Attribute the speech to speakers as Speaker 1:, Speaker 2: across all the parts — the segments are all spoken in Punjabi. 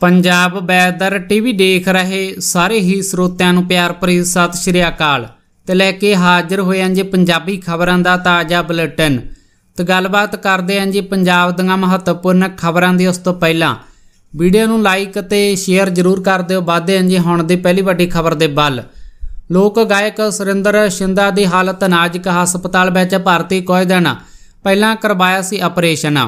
Speaker 1: ਪੰਜਾਬ ਵੈਦਰ ਟੀਵੀ ਦੇਖ ਰਹੇ ਸਾਰੇ ਹੀ ਸਰੋਤਿਆਂ ਨੂੰ ਪਿਆਰ ਭਰੀ ਸਤਿ ਸ਼੍ਰੀ ਅਕਾਲ ਤੇ ਲੈ ਕੇ ਹਾਜ਼ਰ ਹੋਏ ਹਾਂ ਜੀ ਪੰਜਾਬੀ ਖਬਰਾਂ ਦਾ ਤਾਜ਼ਾ ਬੁਲੇਟਿਨ ਤੇ ਗੱਲਬਾਤ ਕਰਦੇ ਹਾਂ ਜੀ ਪੰਜਾਬ ਦੀਆਂ ਮਹੱਤਵਪੂਰਨ ਖਬਰਾਂ ਦੀ ਉਸ ਤੋਂ ਪਹਿਲਾਂ ਵੀਡੀਓ ਨੂੰ ਲਾਈਕ ਤੇ ਸ਼ੇਅਰ ਜ਼ਰੂਰ ਕਰ ਦਿਓ ਵਾਧੇ ਹਾਂ ਜੀ ਹੁਣ ਦੀ ਪਹਿਲੀ ਵੱਡੀ ਖਬਰ ਦੇ ਵੱਲ ਲੋਕ ਗਾਇਕ ਸੁਰਿੰਦਰ ਸ਼ਿੰਦਾ ਦੀ ਹਾਲਤ ਨਾਜ਼ੁਕ ਹਸਪਤਾਲ ਵਿੱਚ ਭਰਤੀ ਕੁਝ ਦਿਨ ਪਹਿਲਾਂ ਕਰਵਾਇਆ ਸੀ ਆਪਰੇਸ਼ਨ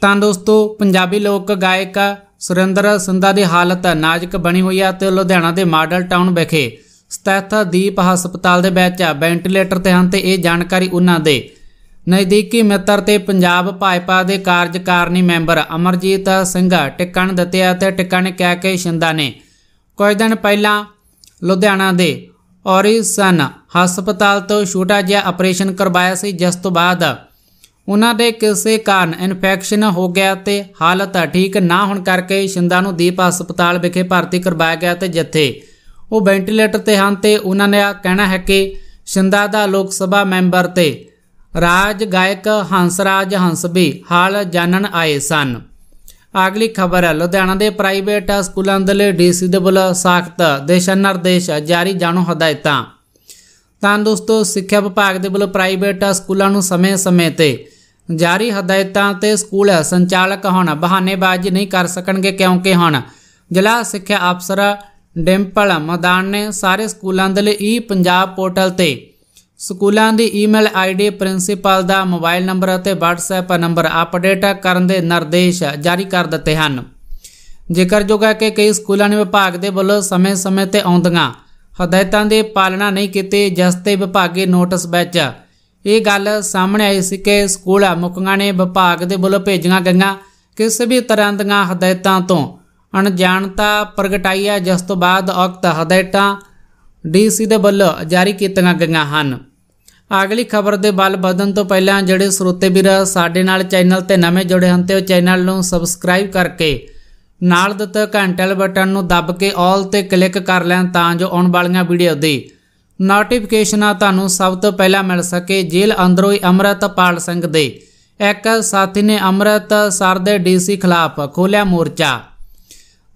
Speaker 1: ਤਾਂ ਦੋਸਤੋ ਪੰਜਾਬੀ ਲੋਕ ਗਾਇਕ ਸੁਰਿੰਦਰ ਸੰਧਾ ਦੀ ਹਾਲਤ ਨਾਜ਼ੁਕ ਬਣੀ ਹੋਈ ਹੈ ਤੇ ਲੁਧਿਆਣਾ ਦੇ ਮਾਡਲ ਟਾਊਨ ਵਿਖੇ ਸਥਿਤ ਦੀਪ ਹਸਪਤਾਲ ਦੇ ਵਿੱਚ ਵੈਂਟੀਲੇਟਰ ਤੇ ਹਨ ਤੇ ਇਹ ਜਾਣਕਾਰੀ ਉਹਨਾਂ ਦੇ ਨਜ਼ਦੀਕੀ ਮਿੱਤਰ ਤੇ ਪੰਜਾਬ ਭਾਜਪਾ ਦੇ ਕਾਰਜਕਾਰਨੀ ਮੈਂਬਰ ਅਮਰਜੀਤ ਸਿੰਘ ਟਿੱਕਣ ਦਿੱਤਿਆ ਤੇ ਟਿੱਕਣ ਕਹਿ ਕੇ ਸ਼ਿੰਦਾ ਨੇ ਕੁਝ ਦਿਨ ਪਹਿਲਾਂ ਲੁਧਿਆਣਾ ਦੇ ਔਰੀਸਨ ਹਸਪਤਾਲ ਤੋਂ ਛੋਟਾ ਜਿਹਾ ਆਪਰੇਸ਼ਨ ਕਰਵਾਇਆ ਸੀ ਜਿਸ ਤੋਂ ਬਾਅਦ ਉਹਨਾਂ ਦੇ ਕਿਸੇ ਕਾਰਨ ਇਨਫੈਕਸ਼ਨ ਹੋ ਗਿਆ ਤੇ ਹਾਲਤ ਠੀਕ ਨਾ ਹੋਣ ਕਰਕੇ ਸ਼ਿੰਦਾ ਨੂੰ ਦੀਪ ਹਸਪਤਾਲ ਵਿਖੇ ਭਰਤੀ ਕਰਵਾਇਆ ਗਿਆ ਤੇ ਜਿੱਥੇ ਉਹ ਵੈਂਟੀਲੇਟਰ ਤੇ ਹਨ ਤੇ ਉਹਨਾਂ ਨੇ ਕਹਿਣਾ ਹੈ ਕਿ ਸ਼ਿੰਦਾ ਦਾ ਲੋਕ ਸਭਾ ਮੈਂਬਰ ਤੇ ਰਾਜ ਗਾਇਕ ਹੰਸਰਾਜ ਹੰਸਬੀ ਹਾਲ ਜਾਣਨ ਆਏ ਸਨ ਅਗਲੀ ਖਬਰ ਹੈ ਲੁਧਿਆਣਾ ਦੇ ਪ੍ਰਾਈਵੇਟ ਸਕੂਲਾਂ ਦੇ ਲਈ ਡੀਸੀ ਦੇ ਬੁਲਾ ਸਾਖਤ ਦਿਸ਼ਾ ਨਿਰਦੇਸ਼ ਜਾਰੀ ਜਾਣੋ ਹਦਾਇਤਾਂ ਤਾਂ ਦੋਸਤੋ ਸਿੱਖਿਆ ਵਿਭਾਗ ਦੇ ਵੱਲੋਂ ਪ੍ਰਾਈਵੇਟ ਸਕੂਲਾਂ ਨੂੰ ਸਮੇਂ-ਸਮੇਂ ਤੇ ਜਾਰੀ ਹਦਾਇਤਾਂ ਤੇ ਸਕੂਲ ਸੰਚਾਲਕ ਹੁਣ ਬਹਾਨੇਬਾਜ਼ੀ ਨਹੀਂ ਕਰ ਸਕਣਗੇ ਕਿਉਂਕਿ ਹੁਣ ਜ਼ਿਲ੍ਹਾ ਸਿੱਖਿਆ ਅਫਸਰ ਡਿੰਪਲ ਮਦਾਨ ਨੇ ਸਾਰੇ ਸਕੂਲਾਂ ਦੇ ਲਈ ਈ ਪੰਜਾਬ ਪੋਰਟਲ ਤੇ ਸਕੂਲਾਂ ਦੀ ਈਮੇਲ ਆਈਡੀ ਪ੍ਰਿੰਸੀਪਲ ਦਾ ਮੋਬਾਈਲ ਨੰਬਰ ਅਤੇ WhatsApp ਨੰਬਰ ਅਪਡੇਟ ਕਰਨ ਦੇ ਨਿਰਦੇਸ਼ ਜਾਰੀ ਕਰ ਦਿੱਤੇ ਹਨ ਜ਼ਿਕਰਯੋਗ ਹੈ ਕਿ ਕਈ ਸਕੂਲਾਂ ਨੇ ਵਿਭਾਗ ਦੇ ਵੱਲੋਂ ਸਮੇਂ-ਸਮੇਂ ਤੇ ਆਉਂਦੀਆਂ ਹਦਾਇਤਾਂ ਦੀ ਪਾਲਣਾ ਨਹੀਂ ਕੀਤੀ ਜਸਤੇ ਵਿਭਾਗੇ ਨੋਟਿਸ ਵਿੱਚ ਇਹ ਗੱਲ ਸਾਹਮਣੇ ਆਈ ਸੀ ਕਿ ਸਕੂਲ ਮੁਕੰਗਾਂ ਨੇ ਵਿਭਾਗ ਦੇ ਵੱਲੋਂ ਭੇਜੀਆਂ ਗਈਆਂ ਕਿਸੇ ਵੀ ਤਰ੍ਹਾਂ ਦੀਆਂ ਹਦਾਇਤਾਂ ਤੋਂ ਅਣਜਾਣਤਾ ਪ੍ਰਗਟਾਈ ਹੈ ਜਿਸ ਤੋਂ ਬਾਅਦ ਅਕਤ ਹਦਾਇਤਾਂ ਡੀਸੀ ਦੇ ਵੱਲੋਂ ਜਾਰੀ ਕੀਤੀਆਂ ਗਈਆਂ ਹਨ ਅਗਲੀ ਖਬਰ ਦੇ ਬਲ ਵਧਣ ਤੋਂ ਪਹਿਲਾਂ ਜਿਹੜੇ ਸਰੋਤੇ ਵੀਰ ਸਾਡੇ ਨਾਲ ਚੈਨਲ ਤੇ ਨਵੇਂ ਜੁੜੇ ਹਨ ਤੇ ਉਹ ਚੈਨਲ ਨੂੰ ਸਬਸਕ੍ਰਾਈਬ ਕਰਕੇ ਨਾਲ ਦਿੱਤੇ ਘੰਟੇ ਵਾਲੇ ਬਟਨ ਨੂੰ ਦੱਬ ਕੇ ਆਲ ਤੇ ਕਲਿੱਕ ਕਰ ਲੈਣ ਤਾਂ ਜੋ ਆਉਣ ਵਾਲੀਆਂ ਵੀਡੀਓ ਦੀ ਨੋਟੀਫਿਕੇਸ਼ਨਾਂ ਤੁਹਾਨੂੰ ਸਭ ਤੋਂ ਪਹਿਲਾਂ ਮਿਲ ਸਕੇ ਜੇਲ੍ਹ ਅੰਦਰੋਂ ਹੀ ਅਮਰਤਪਾਲ ਸਿੰਘ ਦੇ ਇੱਕ ਸਾਥੀ ਨੇ ਅਮਰਤ ਸਰ ਦੇ ਡੀਸੀ ਖਿਲਾਫ ਖੋਲਿਆ ਮੋਰਚਾ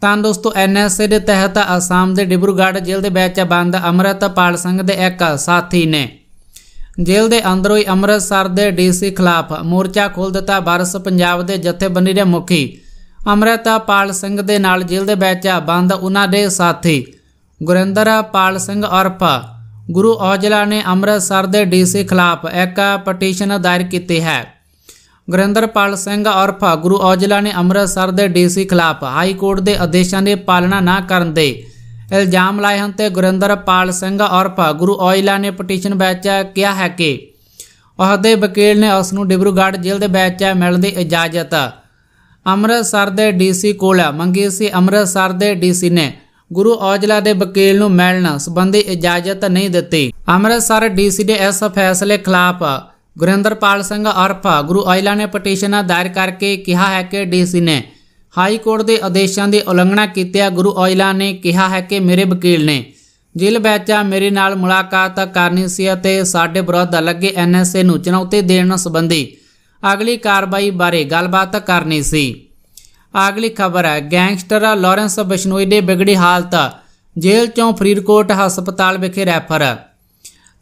Speaker 1: ਤਾਂ ਦੋਸਤੋ ਐਨਐਸਏ ਦੇ ਤਹਿਤ ਅਸਾਮ ਦੇ ਡਿਬਰੂਗੜ੍ਹ ਜੇਲ੍ਹ ਦੇ ਵਿੱਚ ਬੰਦ ਅਮਰਤਪਾਲ ਸਿੰਘ ਦੇ ਇੱਕ ਸਾਥੀ ਨੇ ਜੇਲ੍ਹ ਦੇ ਅੰਦਰੋਂ ਹੀ ਸਰ ਦੇ ਡੀਸੀ ਖਿਲਾਫ ਮੋਰਚਾ ਖੋਲ ਦਿੱਤਾ ਬਾਰਸ ਪੰਜਾਬ ਦੇ ਜਥੇਬੰਦੀ ਦੇ ਮੁਖੀ ਅਮਰਤਪਾਲ ਸਿੰਘ ਦੇ ਨਾਲ ਜੇਲ੍ਹ ਦੇ ਵਿੱਚ ਬੰਦ ਉਹਨਾਂ ਦੇ ਸਾਥੀ ਗੁਰਿੰਦਰ ਪਾਲ ਸਿੰਘ ਅਰਪਾ ਗੁਰੂ ਔਜਲਾ ਨੇ ਅੰਮ੍ਰਿਤਸਰ ਦੇ ਡੀਸੀ ਖਿਲਾਫ ਇੱਕ ਪਟੀਸ਼ਨ ਦਾਇਰ ਕੀਤੀ ਹੈ ਗੁਰਿੰਦਰਪਾਲ ਸਿੰਘ ਉਰਫ ਗੁਰੂ ਔਜਲਾ ਨੇ ਅੰਮ੍ਰਿਤਸਰ ਦੇ ਡੀਸੀ ਖਿਲਾਫ ਹਾਈ ਕੋਰਟ ਦੇ ਆਦੇਸ਼ਾਂ ਦੀ ਪਾਲਣਾ ਨਾ ਕਰਨ ਦੇ ਇਲਜ਼ਾਮ ਲਾਏ ਹਨ ਤੇ ਗੁਰਿੰਦਰਪਾਲ ਸਿੰਘ ਉਰਫ ਗੁਰੂ ਔਜਲਾ ਨੇ ਪਟੀਸ਼ਨ ਵਿੱਚ ਕਿਹਾ ਹੈ ਕਿ ਉਹਦੇ ਵਕੀਲ ਨੇ ਉਸ ਨੂੰ ਡਿਬਰੂਗੜ੍ਹ ਜੇਲ੍ਹ ਦੇ ਵਿੱਚ ਮਿਲਣ ਦੀ ਇਜਾਜ਼ਤ ਅੰਮ੍ਰਿਤਸਰ ਦੇ ਡੀਸੀ ਕੋਲ ਮੰਗੀ ਸੀ ਅੰਮ੍ਰਿਤਸਰ ਦੇ ਡੀਸੀ ਨੇ ਗੁਰੂ ਔਜਲਾ ਦੇ ਵਕੀਲ ਨੂੰ ਮਿਲਣ ਸੰਬੰਧੀ ਇਜਾਜ਼ਤ ਨਹੀਂ ਦਿੱਤੀ ਅੰਮ੍ਰਿਤਸਰ ਡੀਸੀ ਦੇ ਇਸ ਫੈਸਲੇ ਖਿਲਾਫ ਗੁਰਿੰਦਰਪਾਲ ਸਿੰਘ ਅਰਫਾ ਗੁਰੂ ਔਜਲਾ ਨੇ ਪਟੀਸ਼ਨ ਦਾਇਰ ਕਰਕੇ ਕਿਹਾ ਹੈ ਕਿ ਡੀਸੀ ਨੇ ਹਾਈ ਕੋਰਟ ਦੇ ਆਦੇਸ਼ਾਂ ਦੀ ਉਲੰਘਣਾ ਕੀਤੀ ਹੈ ਗੁਰੂ ਔਜਲਾ ਨੇ ਕਿਹਾ ਹੈ ਕਿ ਮੇਰੇ ਵਕੀਲ ਨੇ ਜੇਲ੍ਹ ਵਿੱਚ ਮੇਰੇ ਨਾਲ ਮੁਲਾਕਾਤ ਕਰਨੀ ਸੀ ਅਤੇ ਸਾਡੇ ਵਿਰੁੱਧ ਲੱਗੇ ਐਨਐਸਏ ਨੂੰ ਚੁਣੌਤੀ ਦੇਣ ਸੰਬੰਧੀ ਅਗਲੀ ਕਾਰਵਾਈ ਬਾਰੇ ਗੱਲਬਾਤ ਕਰਨੀ ਸੀ ਅਗਲੀ ਖਬਰ ਹੈ ਗੈਂਗਸਟਰ ਲਾਰੈਂਸ ਬਿਸ਼ਨੋਈ ਦੇ ਵਿਗੜੀ ਹਾਲਤ ਜੇਲ੍ਹ ਚੋਂ ਫਰੀਦਕੋਟ ਹਸਪਤਾਲ ਵਿਖੇ ਰੈਫਰ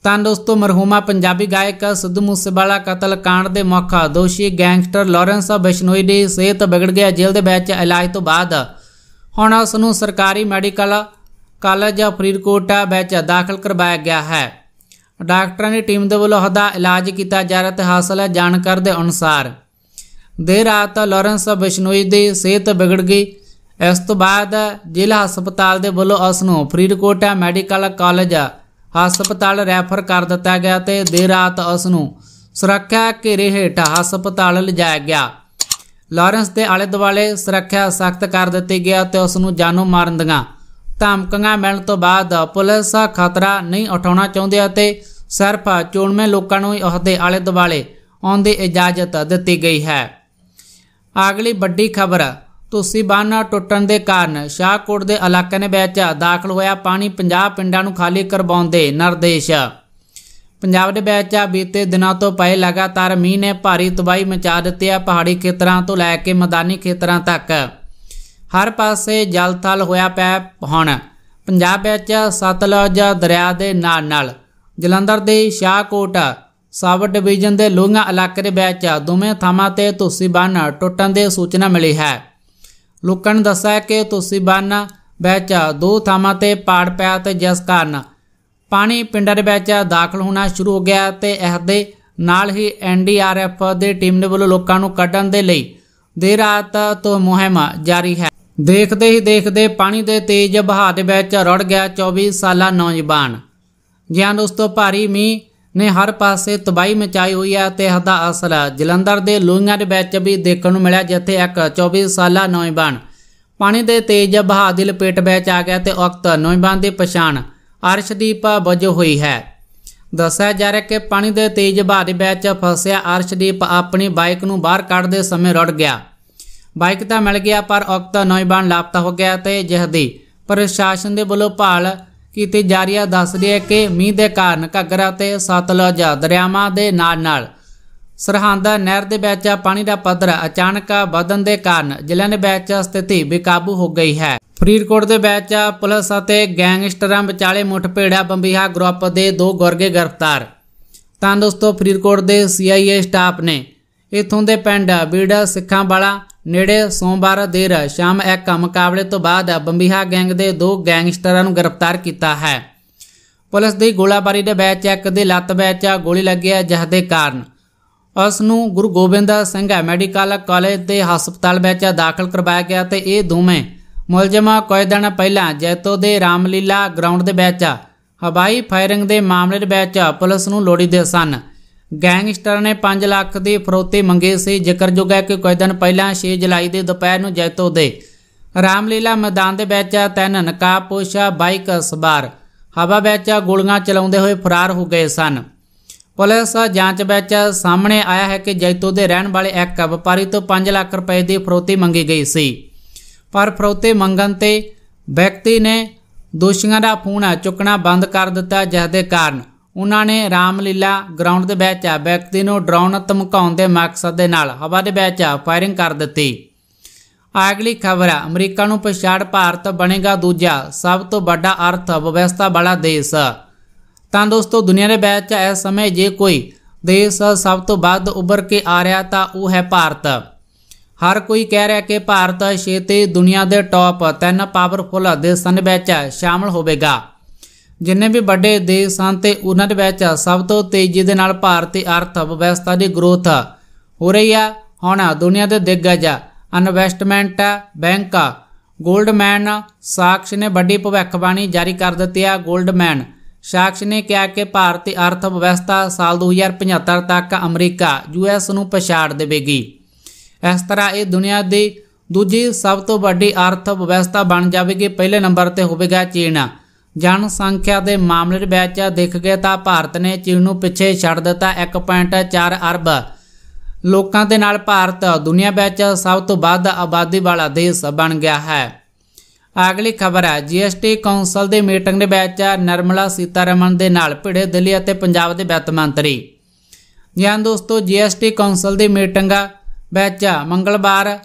Speaker 1: ਤਾਂ ਦੋਸਤੋ ਮਰਹੂਮਾ ਪੰਜਾਬੀ ਗਾਇਕ ਸਿੱਧੂ ਮੂਸੇਵਾਲਾ ਕਤਲ ਕਾਂਡ ਦੇ ਮੁੱਖ ਦੋਸ਼ੀ ਗੈਂਗਸਟਰ ਲਾਰੈਂਸ ਬਿਸ਼ਨੋਈ ਦੀ ਸਿਹਤ ਵਿਗੜ ਗਿਆ ਜੇਲ੍ਹ ਦੇ ਵਿੱਚ ਇਲਾਜ ਤੋਂ ਬਾਅਦ ਹੁਣ ਉਸ ਨੂੰ ਸਰਕਾਰੀ ਮੈਡੀਕਲ ਕਾਲਜ ਫਰੀਦਕੋਟ ਵਿੱਚ ਦਾਖਲ ਕਰਵਾਇਆ ਗਿਆ ਹੈ ਡਾਕਟਰਾਂ ਦੀ ਟੀਮ ਦੇ ਵੱਲੋਂ ਹਦਾ ਇਲਾਜ ਕੀਤਾ ਜਾ ਰਿਹਾ ਤੇ ਹਾਸਲ ਹੈ ਜਾਣਕਾਰ ਦੇ ਅਨੁਸਾਰ ਦੇਰ ਰਾਤ ਲਾਰੈਂਸ ਬਿਸ਼ਨੋਈ ਦੀ ਸਿਹਤ ਵਿਗੜ ਗਈ ਇਸ ਤੋਂ ਬਾਅਦ ਜ਼ਿਲ੍ਹਾ ਹਸਪਤਾਲ ਦੇ ਵੱਲੋਂ ਉਸ ਨੂੰ ਫਰੀਦਕੋਟ ਮੈਡੀਕਲ ਕਾਲਜ ਹਸਪਤਾਲ ਰੈਫਰ ਕਰ ਦਿੱਤਾ ਗਿਆ ਤੇ ਦੇਰ ਰਾਤ ਉਸ ਨੂੰ ਸੁਰੱਖਿਆ ਘੇਰੇ ਹੇਠ ਹਸਪਤਾਲ ਲਿਜਾਇਆ ਗਿਆ ਲਾਰੈਂਸ ਦੇ ਆਲੇ ਦੁਆਲੇ ਸੁਰੱਖਿਆ ਸਖਤ ਕਰ ਦਿੱਤੀ ਗਿਆ ਤੇ ਉਸ ਨੂੰ ਜਾਨੋਂ ਮਾਰਨ ਦੀਆਂ ਧਮਕੀਆਂ ਮਿਲਣ ਤੋਂ ਬਾਅਦ ਪੁਲਿਸ ਖਤਰਾ ਨਹੀਂ ਉਠਾਉਣਾ ਚਾਹੁੰਦੇ ਅਤੇ ਸਿਰਫ ਚੋਣਵੇਂ ਲੋਕਾਂ ਨੂੰ ਉਸ ਉਹਦੇ ਆਲੇ ਦੁਆਲੇ ਆਉਣ ਦੀ ਇਜਾਜ਼ਤ ਦਿੱਤੀ ਗਈ ਹੈ ਅਗਲੀ ਵੱਡੀ ਖਬਰ ਤੁਸੀਂ ਬਾਨਾ ਟੁੱਟਣ ਦੇ ਕਾਰਨ ਸ਼ਾਹਕੋਟ ਦੇ ਇਲਾਕੇ ਨੇ ਵਿੱਚ ਦਾਖਲ ਹੋਇਆ ਪਾਣੀ 50 ਪਿੰਡਾਂ ਨੂੰ ਖਾਲੀ ਕਰਵਾਉਂਦੇ ਨਿਰਦੇਸ਼ ਪੰਜਾਬ ਦੇ ਵਿੱਚ ਬੀਤੇ ਦਿਨਾਂ ਤੋਂ ਪਏ ਲਗਾਤਾਰ ਮੀਂਹ ਨੇ ਭਾਰੀ ਤਬਾਹੀ ਮਚਾ ਦਿੱਤੀ ਹੈ ਪਹਾੜੀ ਖੇਤਰਾਂ ਤੋਂ ਲੈ ਕੇ ਮੈਦਾਨੀ ਖੇਤਰਾਂ ਤੱਕ ਹਰ ਪਾਸੇ ਜਲਥਲ ਹੋਇਆ ਪਿਆ ਹੁਣ ਪੰਜਾਬ ਵਿੱਚ ਸਤਲੁਜ ਦਰਿਆ ਦੇ ਨਾਲ ਨਾਲ ਜਲੰਧਰ ਦੇ ਸ਼ਾਹਕੋਟ ਸਬ ਡਿਵੀਜ਼ਨ ਦੇ ਲੋਹੀਆਂ ਇਲਾਕੇ ਦੇ ਵਿੱਚ ਦੋਵੇਂ ਥਾਵਾਂ ਤੇ ਤੁਸੀਂ ਬੰਨ ਟੁੱਟਣ ਦੀ ਸੂਚਨਾ ਮਿਲੀ ਹੈ ਲੋਕਾਂ ਨੇ ਦੱਸਿਆ ਕਿ ਤੁਸੀਂ ਬੰਨ ਵਿੱਚ ਦੋ ਥਾਵਾਂ ਤੇ ਪਾੜ ਪਿਆ ਤੇ ਜਿਸ ਕਾਰਨ ਪਾਣੀ ਪਿੰਡਾਂ ਦੇ ਵਿੱਚ ਦਾਖਲ ਹੋਣਾ ਸ਼ੁਰੂ ਹੋ ਗਿਆ ਤੇ ਇਸ ਦੇ ਨਾਲ ਹੀ ਐਨਡੀਆਰਐਫ ਦੇ ਟੀਮ ਨੇ ਵੱਲੋਂ ਲੋਕਾਂ ਨੂੰ ਕੱਢਣ ਦੇ ਲਈ ਦੇ ਰਾਤ ਤੋਂ ਮੁਹਿੰਮ ਜਾਰੀ ਹੈ ਦੇਖਦੇ ਹੀ ਦੇਖਦੇ ਪਾਣੀ ਦੇ ਤੇਜ਼ ਵਹਾਅ ਦੇ ਵਿੱਚ ਰੜ ਗਿਆ 24 ਸਾਲਾ ਨੌਜਵਾਨ ਜਿਆਂ ਉਸ ਤੋਂ ਭਾਰੀ ਮੀਂਹ ਨੇ ਹਰ ਪਾਸੇ ਤਬਾਈ ਮਚਾਈ ਹੋਈ ਹੈ ਤੇ ਹਦਾ ਅਸਲ ਜਲੰਧਰ ਦੇ ਲੋਹੀਆਂ ਦੇ ਵਿੱਚ ਵੀ ਦੇਖਣ ਨੂੰ ਮਿਲਿਆ ਜਿੱਥੇ ਇੱਕ 24 ਸਾਲਾ ਨੌਜਵਾਨ ਪਾਣੀ ਦੇ ਤੇਜ਼ ਬਹਾਅ ਦੇ ਲਪੇਟ ਵਿੱਚ ਆ ਗਿਆ ਤੇ ਉਕਤ ਨੌਜਵਾਨ ਦੀ ਪਛਾਣ ਅਰਸ਼ਦੀਪ ਵਜੋਂ ਹੋਈ ਹੈ ਦੱਸਿਆ ਜਾ ਰਿਹਾ ਕਿ ਪਾਣੀ ਦੇ ਤੇਜ਼ ਬਹਾਅ ਦੇ ਵਿੱਚ ਫਸਿਆ ਅਰਸ਼ਦੀਪ ਆਪਣੀ ਬਾਈਕ ਨੂੰ ਬਾਹਰ ਕੱਢਦੇ ਸਮੇਂ ਰੁੜ ਗਿਆ ਬਾਈਕ ਤਾਂ ਮਿਲ ਗਿਆ ਪਰ ਉਕਤ ਨੌਜਵਾਨ ਲਾਪਤਾ ਹੋ ਗਿਆ ਤੇ ਜਿਹਦੀ ਪ੍ਰਸ਼ਾਸਨ ਦੇ ਵੱਲੋਂ ਭਾਲ ਜਾ ਰਿਹਾ ਦੱਸ ਰਿਹਾ ਕਿ ਮੀਂਹ ਦੇ ਕਾਰਨ ਘੱਗਰਾ ਤੇ ਸਤਲੁਜ ਦਰਿਆਵਾਂ ਦੇ ਨਾਲ-ਨਾਲ ਸਰਹੰਦਾ ਨਹਿਰ ਦੇ ਵਿੱਚ ਪਾਣੀ ਦਾ ਪੱਧਰ ਅਚਾਨਕ ਵਧਣ ਦੇ ਕਾਰਨ ਜ਼ਿਲ੍ਹੇ ਦੇ ਵਿੱਚ ਸਥਿਤੀ ਬੇਕਾਬੂ ਹੋ ਗਈ ਹੈ ਫਰੀਦਕੋਟ ਦੇ ਵਿੱਚ ਪੁਲਿਸ ਅਤੇ ਗੈਂਗਸਟਰਾਂ ਵਿਚਾਲੇ ਮੁੱਠਪੇੜਾ ਬੰਬੀਹਾ ਗਰੁੱਪ ਦੇ ਦੋ ਗੁਰਗੇ ਗ੍ਰਿਫਤਾਰ ਤਾਂ ਦੋਸਤੋ ਫਰੀਦਕੋਟ ਦੇ ਸੀਆਈਏ ਸਟਾਫ ਨੇ ਇਥੋਂ ਦੇ ਪਿੰਡ ਬੀੜਾ ਸਿੱਖਾਂ ਵਾਲਾ ਨੇੜੇ ਸੋਮਵਾਰ ਦੇਰ ਸ਼ਾਮ ਇੱਕ ਮੁਕਾਬਲੇ ਤੋਂ ਬਾਅਦ ਬੰਬੀਹਾ ਗੈਂਗ ਦੇ ਦੋ ਗੈਂਗਸਟਰਾਂ ਨੂੰ ਗ੍ਰਿਫਤਾਰ ਕੀਤਾ ਹੈ ਪੁਲਿਸ ਦੀ ਗੋਲਾਬਾਰੀ ਦੇ ਵਿੱਚ ਇੱਕ ਦੇ ਲੱਤ ਵਿੱਚ ਗੋਲੀ ਲੱਗੀ ਹੈ ਜਿਸ ਦੇ ਕਾਰਨ ਉਸ ਨੂੰ ਗੁਰੂ ਗੋਬਿੰਦ ਸਿੰਘ ਮੈਡੀਕਲ ਕਾਲਜ ਦੇ ਹਸਪਤਾਲ ਵਿੱਚ ਦਾਖਲ ਕਰਵਾਇਆ ਗਿਆ ਤੇ ਇਹ ਦੋਵੇਂ ਮੁਲਜ਼ਮਾਂ ਕੁਝ ਦਿਨ ਪਹਿਲਾਂ ਜੈਤੋ ਦੇ ਰਾਮਲੀਲਾ ਗਰਾਊਂਡ ਦੇ ਵਿੱਚ ਹਵਾਈ ਫਾਇਰਿੰਗ ਦੇ ਮਾਮਲੇ ਦੇ ਵਿੱਚ ਪੁਲਿਸ ਨੂੰ ਲੋੜੀ ਦੇ ਸਨ ਗੈਂਗਸਟਰ ਨੇ 5 ਲੱਖ ਦੇ ਫਰੋਤੇ ਮੰਗੇ ਸੀ ਜ਼ਿਕਰਯੋਗ ਹੈ ਕਿ ਕੁਝ ਦਿਨ ਪਹਿਲਾਂ 6 ਜੁਲਾਈ ਦੇ ਦੁਪਹਿਰ ਨੂੰ ਜੈਤੋ ਦੇ ਰਾਮਲੀਲਾ ਮੈਦਾਨ ਦੇ ਵਿੱਚ ਤਿੰਨ ਨਕਾਬਪੋਸ਼ ਬਾਈਕ ਸਵਾਰ ਹਵਾ ਵਿੱਚ ਗੋਲੀਆਂ ਚਲਾਉਂਦੇ ਹੋਏ ਫਰਾਰ ਹੋ ਗਏ ਸਨ ਪੁਲਿਸ ਜਾਂਚ ਵਿੱਚ ਸਾਹਮਣੇ ਆਇਆ ਹੈ ਕਿ ਜੈਤੋ ਦੇ ਰਹਿਣ ਵਾਲੇ ਇੱਕ ਵਪਾਰੀ ਤੋਂ 5 ਲੱਖ ਰੁਪਏ ਦੀ ਫਰੋਤੀ ਮੰਗੀ ਗਈ ਸੀ ਪਰ ਫਰੋਤੀ ਮੰਗਣ ਤੇ ਵਿਅਕਤੀ ਨੇ ਦੋਸ਼ੀਆਂ ਦਾ ਫੋਨ ਚੁੱਕਣਾ ਬੰਦ ਕਰ ਦਿੱਤਾ ਜਿਸ ਦੇ ਕਾਰਨ ਉਹਨਾਂ ਨੇ ਰਾਮਲੀਲਾ ਗਰਾਊਂਡ ਦੇ ਵਿੱਚ ਆ ਵਿਅਕਤੀ ਨੂੰ ਡਰਾਉਣ ਧਮਕਾਉਣ ਦੇ ਮਕਸਦ ਦੇ ਨਾਲ ਹਵਾ ਦੇ ਵਿੱਚ ਫਾਇਰਿੰਗ ਕਰ ਦਿੱਤੀ ਅਗਲੀ ਖਬਰ ਹੈ ਅਮਰੀਕਾ ਨੂੰ ਪਛਾੜ ਭਾਰਤ ਬਣੇਗਾ ਦੂਜਾ ਸਭ ਤੋਂ ਵੱਡਾ ਅਰਥ ਵਿਵਸਥਾ ਵਾਲਾ ਦੇਸ਼ ਤਾਂ ਦੋਸਤੋ ਦੁਨੀਆ ਦੇ ਵਿੱਚ ਇਸ ਸਮੇਂ ਜੇ ਕੋਈ ਦੇਸ਼ ਸਭ ਤੋਂ ਵੱਧ ਉੱਭਰ ਕੇ ਆ ਰਿਹਾ ਤਾਂ ਉਹ ਹੈ ਭਾਰਤ ਹਰ ਕੋਈ ਕਹਿ ਰਿਹਾ ਕਿ ਭਾਰਤ ਛੇਤੀ ਦੁਨੀਆ ਦੇ ਟੌਪ 3 ਪਾਵਰਫੁਲ ਦੇਸ਼ਾਂ ਵਿੱਚ ਸ਼ਾਮਲ ਹੋਵੇਗਾ ਜਿੰਨੇ ਵੀ ਵੱਡੇ ਦੇਸ਼ ਹਨ ਤੇ ਉਹਨਾਂ ਦੇ ਵਿੱਚ ਸਭ ਤੋਂ ਤੇਜ਼ੀ ਦੇ ਨਾਲ ਭਾਰਤੀ ਅਰਥ ਵਿਵਸਥਾ ਦੀ ਗਰੋਥ ਹੋ ਰਹੀ ਆ ਹੁਣ ਦੁਨੀਆ ਦੇ ਦਿੱਗਜ ਇਨਵੈਸਟਮੈਂਟ ਬੈਂਕ ਗੋਲਡਮੈਨ ਸਾਕਸ਼ ਨੇ ਵੱਡੀ ਭਵਿੱਖਬਾਣੀ ਜਾਰੀ ਕਰ ਦਿੱਤੀ ਆ ਗੋਲਡਮੈਨ ਸਾਕਸ਼ ਨੇ ਕਿਹਾ ਕਿ ਭਾਰਤੀ ਅਰਥ ਵਿਵਸਥਾ ਸਾਲ 2075 ਤੱਕ ਅਮਰੀਕਾ ਯੂਐਸ ਨੂੰ ਪਛਾੜ ਦੇਵੇਗੀ ਇਸ ਤਰ੍ਹਾਂ ਇਹ ਦੁਨੀਆ ਦੀ ਦੂਜੀ ਸਭ ਤੋਂ ਵੱਡੀ ਅਰਥ ਵਿਵਸਥਾ ਬਣ ਜਾਵੇਗੀ ਪਹਿਲੇ ਨੰਬਰ ਤੇ ਹੋਵੇਗਾ ਚੀਨ ਜਨਸੰਖਿਆ ਦੇ ਮਾਮਲੇ ਦੇ ਵਿੱਚ ਦੇਖ ਗਏ ਤਾਂ ਭਾਰਤ ਨੇ ਚੀਨ ਨੂੰ ਪਿੱਛੇ ਛੱਡ ਦਿੱਤਾ 1.4 ਅਰਬ ਲੋਕਾਂ ਦੇ ਨਾਲ ਭਾਰਤ ਦੁਨੀਆ ਵਿੱਚ ਸਭ ਤੋਂ ਵੱਧ ਆਬਾਦੀ ਵਾਲਾ ਦੇਸ਼ ਬਣ ਗਿਆ ਹੈ ਅਗਲੀ ਖਬਰ ਹੈ ਜੀਐਸਟੀ ਕਾਉਂਸਲ ਦੀ ਮੀਟਿੰਗ ਦੇ ਵਿੱਚ ਨਰਮਲਾ ਸੀਤਾਰਮਨ ਦੇ ਨਾਲ ਭਿੜੇ ਦਿੱਲੀ ਅਤੇ ਪੰਜਾਬ ਦੇ ਵਿੱਤ ਮੰਤਰੀ ਜਾਂ ਦੋਸਤੋ ਜੀਐਸਟੀ ਕਾਉਂਸਲ ਦੀ ਮੀਟਿੰਗ ਵਿੱਚ ਮੰਗਲਵਾਰ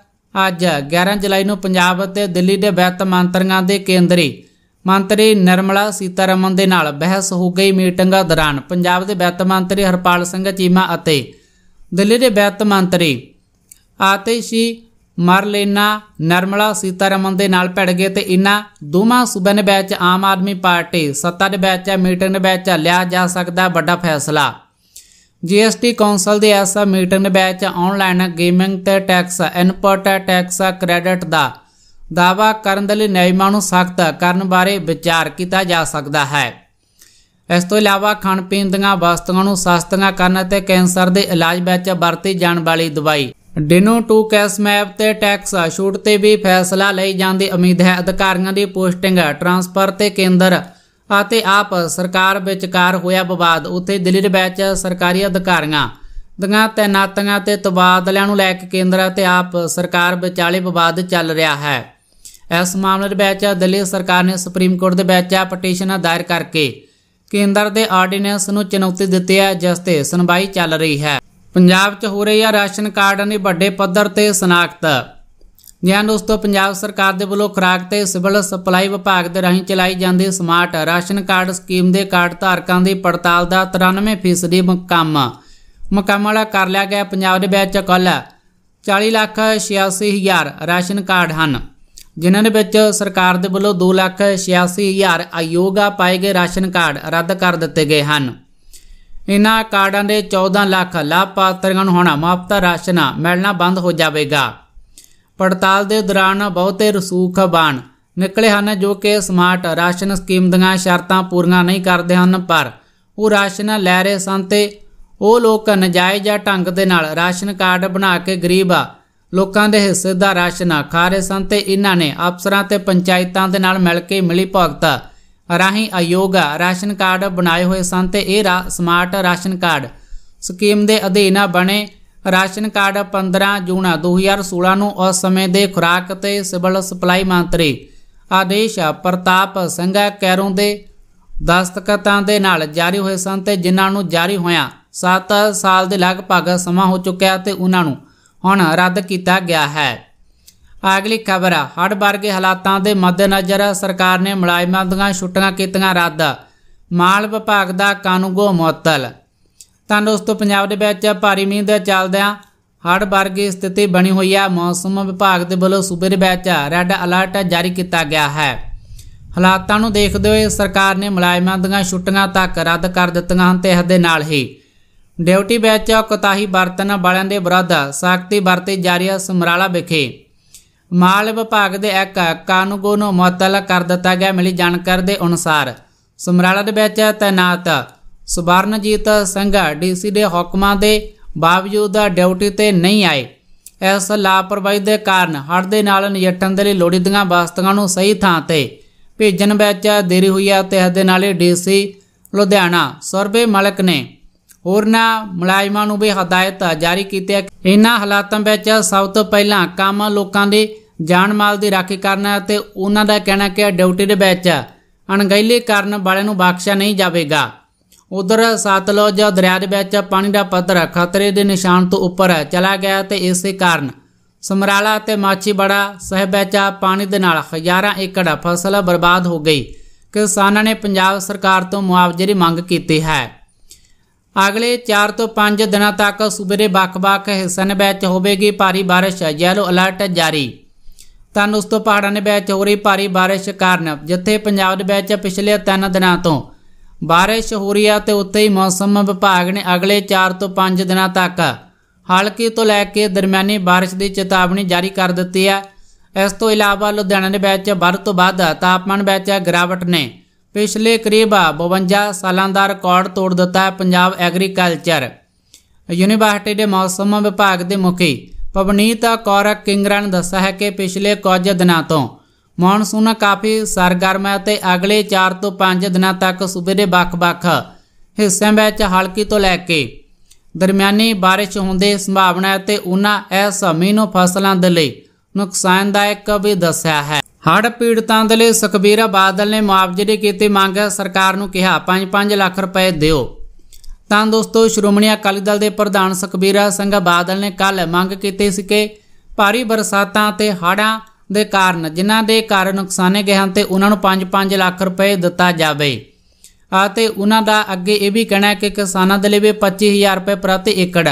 Speaker 1: ਅੱਜ 11 ਜੁਲਾਈ ਨੂੰ ਪੰਜਾਬ ਅਤੇ ਦਿੱਲੀ ਦੇ ਵਿੱਤ ਮੰਤਰੀਆਂ ਦੇ ਕੇਂਦਰੀ ਮੰਤਰੀ ਨਿਰਮਲਾ ਸੀਤਾਰਮਨ ਦੇ ਨਾਲ ਬਹਿਸ ਹੋ ਗਈ ਮੀਟਿੰਗਾਂ ਦੌਰਾਨ ਪੰਜਾਬ ਦੇ ਵਿੱਤ ਮੰਤਰੀ ਹਰਪਾਲ ਸਿੰਘ ਚੀਮਾ ਅਤੇ ਦਿੱਲੀ ਦੇ ਵਿੱਤ ਮੰਤਰੀ ਆਤੇਸ਼ੀ ਮਰਲੇਨਾ ਨਿਰਮਲਾ ਸੀਤਾਰਮਨ ਦੇ ਨਾਲ ਪੜ ਗਏ ਤੇ ਇਨ੍ਹਾਂ ਦੋਵਾਂ ਸੂਬਿਆਂ ਦੇ ਵਿੱਚ ਆਮ ਆਦਮੀ ਪਾਰਟੀ ਸੱਤਾ ਦੇ ਵਿੱਚ ਮੀਟਿੰਗ ਦੇ ਵਿੱਚ ਲਿਆ ਜਾ ਸਕਦਾ ਵੱਡਾ ਫੈਸਲਾ ਜੀਐਸਟੀ ਕੌਂਸਲ ਦੇ ਐਸਾ ਮੀਟਿੰਗ ਦੇ ਵਿੱਚ ਆਨਲਾਈਨ ਗੇਮਿੰਗ ਤੇ ਟੈਕਸ ਇਨਪੁਟ ਟੈਕਸ ਕ੍ਰੈਡਿਟ ਦਾ ਦਾਵਾ ਕਰਨ ਦੇ ਲਈ ਨਿਯਮਾਂ ਨੂੰ ਸਖਤ ਕਰਨ ਬਾਰੇ ਵਿਚਾਰ ਕੀਤਾ ਜਾ ਸਕਦਾ ਹੈ ਇਸ ਤੋਂ ਇਲਾਵਾ ਖਾਣ ਪੀਣ ਦੀਆਂ ਵਸਤੂਆਂ ਨੂੰ ਸਸਤੀਆਂ ਕਰਨ ਅਤੇ ਕੈਂਸਰ ਦੇ ਇਲਾਜ ਵਿੱਚ ਵਰਤੀ ਜਾਣ ਵਾਲੀ ਦਵਾਈ ਡਿਨੋ ਟੂ ਕੈਸ ਮੈਪ ਤੇ ਟੈਕਸ ਛੂਟ ਤੇ ਵੀ ਫੈਸਲਾ ਲਈ ਜਾਂਦੀ ਉਮੀਦ ਹੈ ਅਧਿਕਾਰੀਆਂ ਦੀ ਪੋਸਟਿੰਗ ਟ੍ਰਾਂਸਫਰ ਤੇ ਕੇਂਦਰ ਅਤੇ ਆਪ ਸਰਕਾਰ ਵਿਚਕਾਰ ਹੋਇਆ ਵਿਵਾਦ ਉੱਥੇ ਦਿੱਲੀ ਦੇ ਵਿੱਚ ਸਰਕਾਰੀ ਅਧਿਕਾਰੀਆਂ ਦੀਆਂ ਤੈਨਾਤੀਆਂ ਤੇ ਤਬਾਦਲਿਆਂ ਨੂੰ ਲੈ ਕੇ ਕੇਂਦਰ ਅਤੇ ਆਪ ਸਰਕਾਰ ਵਿਚਾਲੇ ਵਿਵਾਦ ਚੱਲ ਰਿਹਾ ਹੈ ਇਸ ਮਾਮਲੇ ਦੇ ਵਿੱਚ ਦਿੱਲੀ ਸਰਕਾਰ ਨੇ ਸੁਪਰੀਮ ਕੋਰਟ ਦੇ ਵਿੱਚ ਪਟੀਸ਼ਨ ਦਾਇਰ ਕਰਕੇ ਕੇਂਦਰ ਦੇ ਆਰਡੀਨੈਂਸ ਨੂੰ ਚੁਣੌਤੀ ਦਿੱਤੀ ਹੈ ਜਿਸ ਤੇ ਸੁਣਵਾਈ ਚੱਲ ਰਹੀ ਹੈ ਪੰਜਾਬ 'ਚ ਹੋ ਰਹੀ ਹੈ ਰਾਸ਼ਨ ਕਾਰਡ ਨੇ ਵੱਡੇ ਪੱਧਰ ਤੇ ਸਨਾਖਤ ਜਾਂ ਦੋਸਤੋ ਪੰਜਾਬ ਸਰਕਾਰ ਦੇ ਵੱਲੋਂ ਖਰਾਕ ਤੇ ਸਿਵਲ ਸਪਲਾਈ ਵਿਭਾਗ ਦੇ ਰਾਹੀਂ ਚਲਾਈ ਜਾਂਦੀ ਸਮਾਰਟ ਰਾਸ਼ਨ ਕਾਰਡ ਸਕੀਮ ਦੇ ਕਾਰਡ ਧਾਰਕਾਂ ਦੀ ਪੜਤਾਲ ਦਾ 93% ਮੁਕੰਮ ਮੁਕੰਮਲ ਕਰ ਲਿਆ ਗਿਆ ਪੰਜਾਬ ਦੇ ਵਿੱਚ ਕੱਲ 40 ਲੱਖ 86 ਹਜ਼ਾਰ ਰਾਸ਼ਨ ਕਾਰਡ ਹਨ ਜਿਨ੍ਹਾਂ ਦੇ ਵਿੱਚ ਸਰਕਾਰ ਦੇ ਵੱਲੋਂ 2,86,000 ਆਯੋਗਾ ਪਾਏ ਗਏ ਰਾਸ਼ਨ ਕਾਰਡ ਰੱਦ ਕਰ ਦਿੱਤੇ ਗਏ ਹਨ ਇਨ੍ਹਾਂ ਕਾਰਡਾਂ ਦੇ 14 ਲੱਖ ਲਾਭਪਾਤਰੀਆਂ ਨੂੰ ਹੁਣ ਮੁਫਤ ਰਾਸ਼ਨ ਮਿਲਣਾ ਬੰਦ ਹੋ ਜਾਵੇਗਾ ਪੜਤਾਲ ਦੇ ਦੌਰਾਨ ਬਹੁਤੇ ਰਸੂਖਬਾਨ ਨਿਕਲੇ ਹਨ ਜੋ ਕਿ ਸਮਾਰਟ ਰਾਸ਼ਨ ਸਕੀਮ ਦੀਆਂ ਸ਼ਰਤਾਂ ਪੂਰੀਆਂ ਨਹੀਂ ਕਰਦੇ ਹਨ ਪਰ ਉਹ ਰਾਸ਼ਨ ਲੈ ਰਹੇ ਸਨ ਤੇ ਉਹ ਲੋਕ ਨਜਾਇਜ਼ ਢੰਗ ਦੇ ਨਾਲ ਰਾਸ਼ਨ ਕਾਰਡ ਬਣਾ ਕੇ ਗਰੀਬ ਲੋਕਾਂ ਦੇ ਹਿੱਸੇ ਦਾ ਰਾਸ਼ਨ ਖਾ ਰਹੇ ਸਨ ਤੇ ਇਹਨਾਂ ਨੇ ਅਫਸਰਾਂ ਤੇ ਪੰਚਾਇਤਾਂ ਦੇ ਨਾਲ ਮਿਲ ਕੇ ਮਿਲੀ ਭਗਤ ਰਾਹੀਂ ਆਯੋਗ ਰਾਸ਼ਨ ਕਾਰਡ ਬਣਾਏ ਹੋਏ ਸਨ ਤੇ ਇਹ ਸਮਾਰਟ ਰਾਸ਼ਨ ਕਾਰਡ ਸਕੀਮ ਦੇ ਅਧੀਨ ਬਣੇ ਰਾਸ਼ਨ ਕਾਰਡ 15 ਜੂਨ 2016 ਨੂੰ ਉਸ ਸਮੇਂ ਦੇ ਖੁਰਾਕ ਤੇ ਸਿਵਲ ਸਪਲਾਈ ਮੰਤਰੀ ਆਦੇਸ਼ ਪ੍ਰਤਾਪ ਸਿੰਘ ਕੈਰੋਂ ਦੇ ਦਸਤਕਤਾਂ ਦੇ ਨਾਲ ਜਾਰੀ ਹੋਏ ਸਨ ਤੇ ਜਿਨ੍ਹਾਂ ਨੂੰ ਜਾਰੀ ਹੋਇਆ 7 ਸਾਲ ਦੇ ਲਗਭਗ ਸਮਾਂ ਹੋ ਚੁੱਕਿਆ ਤੇ ਉਹਨਾਂ ਨੂੰ ਹੁਣ ਰੱਦ ਕੀਤਾ ਗਿਆ ਹੈ ਅਗਲੀ ਖਬਰ ਹੜ ਵਰਗੇ ਹਾਲਾਤਾਂ ਦੇ ਮੱਦੇਨਜ਼ਰ ਸਰਕਾਰ ਨੇ ਮੁਲਾਜ਼ਮਾਂ ਦੀਆਂ ਛੁੱਟੀਆਂ ਕੀਤੀਆਂ ਰੱਦ ਮਾਲ ਵਿਭਾਗ ਦਾ ਕਾਨੂੰਗੋ ਮੁਅੱਤਲ ਤਾਂ ਦੋਸਤੋ ਪੰਜਾਬ ਦੇ ਵਿੱਚ ਭਾਰੀ ਮੀਂਹ ਦੇ ਚੱਲਦਿਆਂ ਹੜ ਵਰਗੀ ਸਥਿਤੀ ਬਣੀ ਹੋਈ ਹੈ ਮੌਸਮ ਵਿਭਾਗ ਦੇ ਵੱਲੋਂ ਸੂਬੇ ਦੇ ਵਿੱਚ ਰੈੱਡ ਅਲਰਟ ਜਾਰੀ ਕੀਤਾ ਗਿਆ ਹੈ ਹਾਲਾਤਾਂ ਨੂੰ ਦੇਖਦੇ ਹੋਏ ਸਰਕਾਰ ਨੇ ਮੁਲਾਜ਼ਮਾਂ ਦੀਆਂ ਛੁੱਟੀਆਂ ਤੱਕ ਰੱਦ ਕਰ ਦਿੱਤੀਆਂ ਹਨ ਤੇ ਇਸ ਦੇ ਨਾਲ ਹੀ ਡਿਊਟੀ ਬੈਚ ਕੋਤਾਹੀ ਵਰਤਨ ਵਾਲਿਆਂ ਦੇ ਵਿਰੁੱਧ ਸਖਤੀ ਵਰਤੀ ਜਾ ਰਹੀ ਸਮਰਾਲਾ ਵਿਖੇ ਮਾਲ ਵਿਭਾਗ ਦੇ ਇੱਕ ਕਾਨੂੰਗੋ ਨੂੰ ਮੁਅੱਤਲ ਕਰ ਦਿੱਤਾ ਗਿਆ ਮਿਲੀ ਜਾਣਕਾਰੀ ਦੇ ਅਨੁਸਾਰ ਸਮਰਾਲਾ ਦੇ ਵਿੱਚ ਤਾਇਨਾਤ ਸੁਬਰਨਜੀਤ ਸਿੰਘ ਡੀਸੀ ਦੇ ਹੁਕਮਾਂ ਦੇ ਬਾਵਜੂਦ ਡਿਊਟੀ ਤੇ ਨਹੀਂ ਆਏ ਇਸ ਲਾਪਰਵਾਹੀ ਦੇ ਕਾਰਨ ਹੜ ਦੇ ਨਾਲ ਨਜਿੱਠਣ ਦੇ ਲਈ ਲੋੜੀਂਦੀਆਂ ਵਸਤਾਂ ਨੂੰ ਸਹੀ ਥਾਂ ਤੇ ਭੇਜਣ ਵਿੱਚ ਦੇਰੀ ਹੋਈ ਹੈ ਤੇ ਇਸ ਦੇ ਨਾਲ ਹੀ ਡੀਸੀ ਲੁਧਿਆਣਾ ਸਰਵੇ ਮਲਕ ਨੇ ਹੋਰਨਾਂ ਮੁਲਾਜ਼ਮਾਂ ਨੂੰ ਵੀ ਹਦਾਇਤ ਜਾਰੀ ਕੀਤੀ ਹੈ ਇਹਨਾਂ ਹਾਲਾਤਾਂ ਵਿੱਚ ਸਭ ਤੋਂ ਪਹਿਲਾਂ ਕੰਮ ਲੋਕਾਂ ਦੇ ਜਾਨ ਮਾਲ ਦੀ ਰਾਖੀ ਕਰਨਾ ਅਤੇ ਉਹਨਾਂ ਦਾ ਕਹਿਣਾ ਕਿ ਡਿਊਟੀ ਦੇ ਵਿੱਚ ਅਣਗਹਿਲੀ ਕਰਨ ਵਾਲਿਆਂ ਨੂੰ ਬਖਸ਼ਿਆ ਨਹੀਂ ਜਾਵੇਗਾ ਉਧਰ ਸਤਲੁਜ ਦਰਿਆ ਦੇ ਵਿੱਚ ਪਾਣੀ ਦਾ ਪੱਧਰ ਖਤਰੇ ਦੇ ਨਿਸ਼ਾਨ ਤੋਂ ਉੱਪਰ ਚਲਾ ਗਿਆ ਤੇ ਇਸੇ ਕਾਰਨ ਸਮਰਾਲਾ ਅਤੇ ਬੜਾ ਸਹਿਬ ਵਿੱਚ ਪਾਣੀ ਦੇ ਨਾਲ ਹਜ਼ਾਰਾਂ ਏਕੜ ਫਸਲ ਬਰਬਾਦ ਹੋ ਗਈ ਕਿਸਾਨਾਂ ਨੇ ਪੰਜਾਬ ਸਰਕਾਰ ਤੋਂ ਮੁਆਵਜ਼ੇ ਦੀ ਮੰਗ ਕੀਤੀ ਹੈ ਅਗਲੇ 4 ਤੋਂ 5 ਦਿਨਾਂ ਤੱਕ ਸੂਬੇ ਦੇ ਵੱਖ-ਵੱਖ ਹਿੱਸਿਆਂ ਵਿੱਚ ਹੋਵੇਗੀ ਭਾਰੀ بارش ਜੈਲੋ ਅਲਰਟ ਜਾਰੀ ਤਾਂ ਉਸ ਤੋਂ ਪਹਾੜਾਂ ਦੇ ਵਿੱਚ ਹੋ ਰਹੀ ਭਾਰੀ بارش ਕਾਰਨ ਜਿੱਥੇ ਪੰਜਾਬ ਦੇ ਵਿੱਚ ਪਿਛਲੇ 3 ਦਿਨਾਂ ਤੋਂ بارش ਹੋ ਰਹੀ ਹੈ ਤੇ ਉੱਥੇ ਹੀ ਮੌਸਮ ਵਿਭਾਗ ਨੇ ਅਗਲੇ 4 ਤੋਂ 5 ਦਿਨਾਂ ਤੱਕ ਹਲਕੀ ਤੋਂ ਲੈ ਕੇ ਦਰਮਿਆਨੀ بارش ਦੀ ਚੇਤਾਵਨੀ ਜਾਰੀ ਕਰ ਦਿੱਤੀ ਹੈ ਇਸ ਤੋਂ ਇਲਾਵਾ ਲੁਧਿਆਣਾ ਦੇ ਵਿੱਚ ਵੱਧ ਤੋਂ ਵੱਧ ਤਾਪਮਾਨ ਵਿੱਚ ਗਿਰਾਵਟ ਨੇ ਪਿਛਲੇ ਕਰੀਬ 52 ਸਾਲਾਂ ਦਾ ਰਿਕਾਰਡ ਤੋੜ ਦਿੱਤਾ ਹੈ ਪੰਜਾਬ ਐਗਰੀਕਲਚਰ ਯੂਨੀਵਰਸਿਟੀ ਦੇ ਮੌਸਮ ਵਿਭਾਗ ਦੇ ਮੁਖੀ ਪਵਨੀਤ ਕੌਰ ਕਿੰਗਰਾ ਨੇ ਦੱਸਿਆ ਹੈ ਕਿ ਪਿਛਲੇ ਕੁਝ ਦਿਨਾਂ ਤੋਂ ਮੌਨਸੂਨ ਕਾਫੀ ਸਰਗਰਮ ਹੈ ਤੇ ਅਗਲੇ 4 ਤੋਂ 5 ਦਿਨਾਂ ਤੱਕ ਸੂਬੇ ਦੇ ਵੱਖ-ਵੱਖ ਹਿੱਸਿਆਂ ਵਿੱਚ ਹਲਕੀ ਤੋਂ ਲੈ ਕੇ ਦਰਮਿਆਨੀ بارش ਹੋਣ ਦੀ ਸੰਭਾਵਨਾ ਹੈ ਤੇ ਉਹਨਾਂ ਇਸ ਮੀਂਹ ਨੂੰ ਫਸਲਾਂ ਦੇ ਲਈ ਨੁਕਸਾਨਦਾਇਕ ਵੀ ਦੱਸਿਆ ਹੈ ਹੜ੍ਹ ਪੀੜਤਾਂ ਦੇ ਲਈ ਸੁਖਬੀਰਾ ਬਾਦਲ ਨੇ ਮੁਆਵਜ਼ੇ ਦੇ ਕੀਤੇ ਮੰਗ ਸਰਕਾਰ ਨੂੰ ਕਿਹਾ 5-5 ਲੱਖ ਰੁਪਏ ਦਿਓ ਤਾਂ ਦੋਸਤੋ ਸ਼੍ਰੋਮਣੀ ਅਕਾਲੀ ਦਲ ਦੇ ਪ੍ਰਧਾਨ ਸੁਖਬੀਰਾ ਸਿੰਘ ਬਾਦਲ ਨੇ ਕੱਲ ਮੰਗ ਕੀਤੀ ਸੀ ਕਿ ਭਾਰੀ ਬਰਸਾਤਾਂ ਅਤੇ ਹੜ੍ਹਾਂ ਦੇ ਕਾਰਨ ਜਿਨ੍ਹਾਂ ਦੇ ਕਾਰਨ ਨੁਕਸਾਨੇ ਗਏ ਹਨ ਤੇ ਉਹਨਾਂ ਨੂੰ 5-5 ਲੱਖ ਰੁਪਏ ਦਿੱਤਾ ਜਾਵੇ ਅਤੇ ਉਹਨਾਂ ਦਾ ਅੱਗੇ ਇਹ ਵੀ ਕਹਿਣਾ ਹੈ ਕਿ ਕਿਸਾਨਾਂ ਦੇ ਲਈ ਵੀ 25000 ਰੁਪਏ ਪ੍ਰਤੀ ਏਕੜ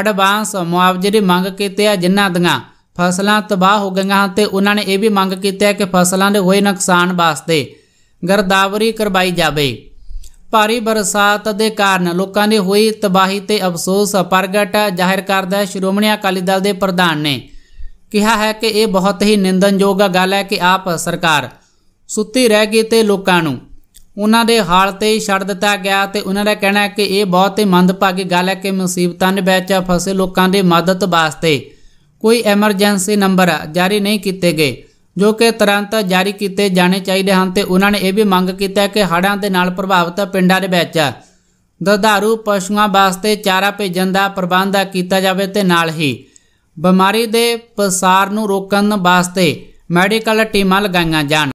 Speaker 1: ਐਡਵਾਂਸ ਮੁਆਵਜ਼ੇ ਦੀ ਮੰਗ ਕੀਤੀ ਹੈ ਜਿਨ੍ਹਾਂ ਦੀਆਂ ਫਸਲਾਂ ਤਬਾਹ ਹੋ ਗਈਆਂ ਤੇ ਉਹਨਾਂ ਨੇ ਇਹ ਵੀ ਮੰਗ ਕੀਤੀ ਹੈ ਕਿ ਫਸਲਾਂ ਦੇ ਹੋਏ ਨੁਕਸਾਨ ਵਾਸਤੇ ਗਰਦਾਵਰੀ ਕਰਵਾਈ ਜਾਵੇ ਭਾਰੀ ਬਰਸਾਤ ਦੇ ਕਾਰਨ ਲੋਕਾਂ ਦੀ ਹੋਈ ਤਬਾਹੀ ਤੇ ਅਫਸੋਸ ਪ੍ਰਗਟ ਜ਼ਾਹਿਰ ਕਰਦਾ ਸ਼੍ਰੋਮਣੀ ਅਕਾਲੀ ਦਲ ਦੇ ਪ੍ਰਧਾਨ ਨੇ ਕਿਹਾ ਹੈ ਕਿ ਇਹ ਬਹੁਤ ਹੀ ਨਿੰਦਨਯੋਗ ਗੱਲ ਹੈ ਕਿ ਆਪ ਸਰਕਾਰ ਸੁੱਤੀ ਰਹਿ ਗਈ ਤੇ ਲੋਕਾਂ ਨੂੰ ਉਹਨਾਂ ਦੇ ਹਾਲ ਤੇ ਹੀ ਛੱਡ ਦਿੱਤਾ ਗਿਆ ਤੇ ਉਹਨਾਂ ਦਾ ਕਹਿਣਾ ਹੈ ਕਿ ਇਹ ਬਹੁਤ ਹੀ ਮੰਦਭਾਗੀ ਗੱਲ ਹੈ ਕਿ ਮੁਸੀਬਤਾਂ ਦੇ ਵਿੱਚ ਫਸੇ ਲੋਕਾਂ ਦੀ ਮਦਦ ਵਾਸਤੇ ਕੋਈ ਐਮਰਜੈਂਸੀ ਨੰਬਰ ਜਾਰੀ ਨਹੀਂ ਕੀਤੇ ਗਏ ਜੋ ਕਿ ਤੁਰੰਤ ਜਾਰੀ ਕੀਤੇ ਜਾਣੇ ਚਾਹੀਦੇ ਹਨ ਤੇ ਉਹਨਾਂ ਨੇ ਇਹ ਵੀ ਮੰਗ ਕੀਤਾ ਕਿ ਹੜ੍ਹਾਂ ਦੇ ਨਾਲ ਪ੍ਰਭਾਵਿਤ ਪਿੰਡਾਂ ਦੇ ਵਿੱਚ ਦਧਾਰੂ ਪਸ਼ੂਆਂ ਵਾਸਤੇ ਚਾਰਾ ਭੇਜਣ ਦਾ ਪ੍ਰਬੰਧ ਕੀਤਾ ਜਾਵੇ ਤੇ ਨਾਲ ਹੀ ਬਿਮਾਰੀ ਦੇ ਪਸਾਰ ਨੂੰ ਰੋਕਣ ਵਾਸਤੇ ਮੈਡੀਕਲ ਟੀਮਾਂ ਲਗਾਈਆਂ ਜਾਣ